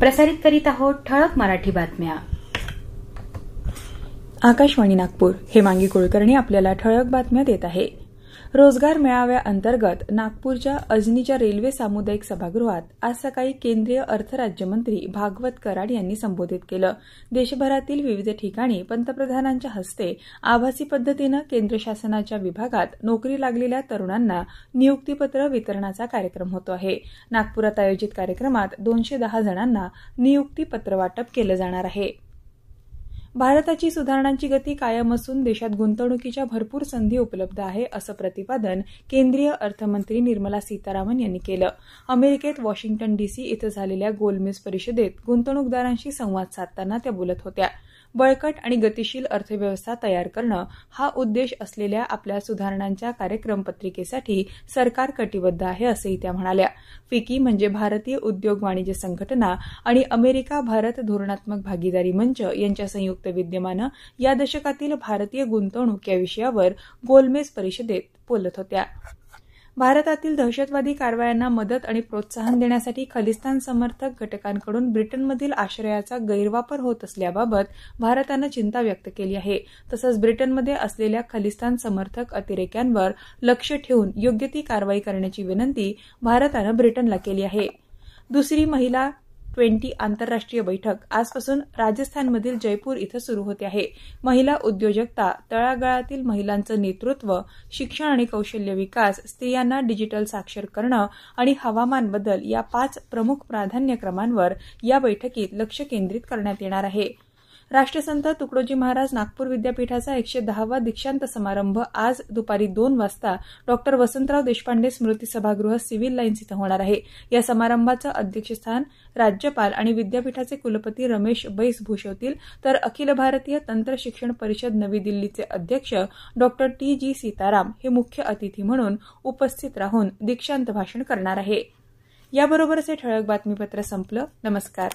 प्रसारित करीत आहोत ठळक मराठी बातम्या आकाशवाणी नागपूर हे मांगी कुलकर्णी आपल्याला ठळक बातम्या देत आहे रोजगार मेळाव्याअंतर्गत नागपूरच्या अजनीच्या रेल्वे सामुदायिक सभागृहात आज सकाळी केंद्रीय अर्थराज्यमंत्री भागवत कराड यांनी संबोधित केलं देशभरातील विविध ठिकाणी पंतप्रधानांच्या हस्ते आभासी पद्धतीनं केंद्र शासनाच्या विभागात नोकरी लागलेल्या तरुणांना नियुक्तीपत्र वितरणाचा कार्यक्रम होतो आहे नागपुरात आयोजित कार्यक्रमात दोनशे दहा जणांना नियुक्तीपत्र वाटप केलं जाणार आहे भारताची सुधारणांची गती कायम असून देशात गुंतवणुकीच्या भरपूर संधी उपलब्ध आहे असं प्रतिपादन केंद्रीय अर्थमंत्री निर्मला सीतारामन यांनी केलं अमेरिकेत वॉशिंग्टन डीसी इथं झालेल्या गोलमेज परिषदेत गुंतवणूकदारांशी संवाद साधताना त्या बोलत होत्या बळकट आणि गतिशील अर्थव्यवस्था तयार करणं हा उद्देश असलेल्या आपल्या सुधारणांच्या कार्यक्रम पत्रिकेसाठी सरकार कटिबद्ध आहे असंही त्या म्हणाल्या फिकी म्हणजे भारतीय उद्योग वाणिज्य संघटना आणि अमेरिका भारत धोरणात्मक भागीदारी मंच यांच्या संयुक्त विद्यमानं या दशकातील भारतीय गुंतवणूक या विषयावर गोलमेज परिषदेत बोलत होत्या भारतातील दहशतवादी कारवायांना मदत आणि प्रोत्साहन देण्यासाठी खलिस्तान समर्थक घटकांकडून ब्रिटनमधील आश्रयाचा गैरवापर होत असल्याबाबत भारतानं चिंता व्यक्त केली आहे तसंच ब्रिटनमध्ये असलेल्या खलिस्तान समर्थक अतिरेक्यांवर लक्ष ठेवून योग्य ती कारवाई करण्याची विनंती भारतानं ब्रिटनला केली आहे दुसरी महिला ट्वेंटी आंतरराष्ट्रीय बैठक आजपासून राजस्थानमधील जयपूर इथं सुरू होते आहे महिला उद्योजकता तळागाळातील महिलांचं नेतृत्व शिक्षण आणि कौशल्य विकास स्त्रियांना डिजिटल साक्षर करणं आणि हवामान बदल या पाच प्रमुख प्राधान्यक्रमांवर या बैठकीत लक्ष केंद्रित करण्यात येणार आहे राष्ट्रसंत तुकडोजी महाराज नागपूर विद्यापीठाचा एकशे दहावा दीक्षांत समारंभ आज दुपारी दोन वाजता डॉक्टर वसंतराव देशपांडे स्मृती सभागृह सिव्हिल लाईन्स इथं होणार आहे या समारंभाचं अध्यक्षस्थान राज्यपाल आणि विद्यापीठाचे कुलपती रमेश बैस भूषवतील तर अखिल भारतीय तंत्र शिक्षण परिषद नवी दिल्लीचे अध्यक्ष डॉक्टर टी जी सीताराम हे मुख्य अतिथी म्हणून उपस्थित राहून दीक्षांत भाषण करणार आहे याबरोबरच हे ठळक बातमीपत्र संपलं नमस्कार